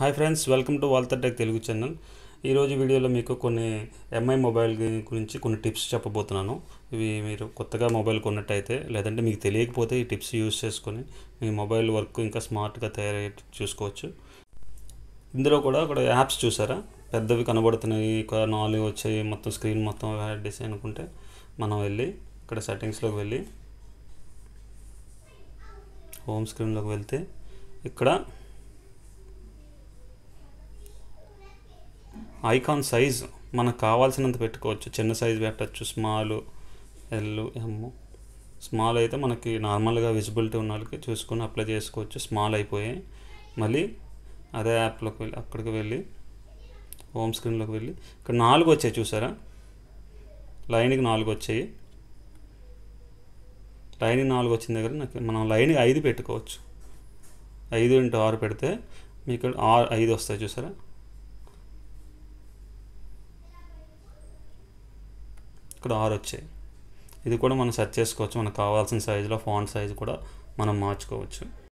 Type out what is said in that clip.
hi friends welcome to Walter tech Telugu channel ఈరోజు వీడియోలో మీకు కొన్ని ఎంఐ మొబైల్ గురించి కొన్ని టిప్స్ చెప్పబోతున్నాను ఇవి మీరు కొత్తగా మొబైల్ కొన్నట్టయితే లేదంటే మీకు తెలియకపోతే ఈ టిప్స్ యూజ్ చేసుకొని మీ మొబైల్ వర్క్ ఇంకా స్మార్ట్గా తయారయ్యే చూసుకోవచ్చు ఇందులో కూడా అక్కడ యాప్స్ చూసారా పెద్దవి కనబడుతున్నాయి ఒక నాలుగు వచ్చాయి మొత్తం స్క్రీన్ మొత్తం డిసైన్ అనుకుంటే మనం వెళ్ళి ఇక్కడ సెట్టింగ్స్లోకి వెళ్ళి హోమ్ స్క్రీన్లోకి వెళ్తే ఇక్కడ ఐకాన్ సైజు మనకు కావాల్సినంత పెట్టుకోవచ్చు చిన్న సైజు పెట్టచ్చు స్మాల్ ఎల్ ఎమ్ స్మాల్ అయితే మనకి నార్మల్గా విజిబిలిటీ ఉన్న వాళ్ళకి చూసుకొని అప్లై చేసుకోవచ్చు స్మాల్ అయిపోయి మళ్ళీ అదే యాప్లోకి వెళ్ళి అక్కడికి వెళ్ళి హోమ్ స్క్రీన్లోకి వెళ్ళి ఇక్కడ నాలుగు వచ్చాయి చూసారా లైన్కి నాలుగు వచ్చాయి లైన్కి నాలుగు వచ్చిన దగ్గర నాకు మనం లైన్కి ఐదు పెట్టుకోవచ్చు ఐదు ఇంటూ ఆరు పెడితే మీకు ఆరు ఐదు వస్తాయి చూసారా ఇక్కడ ఆరు వచ్చాయి ఇది కూడా మనం సెట్ చేసుకోవచ్చు మనకు కావాల్సిన సైజులో ఫాంట్ సైజు కూడా మనం మార్చుకోవచ్చు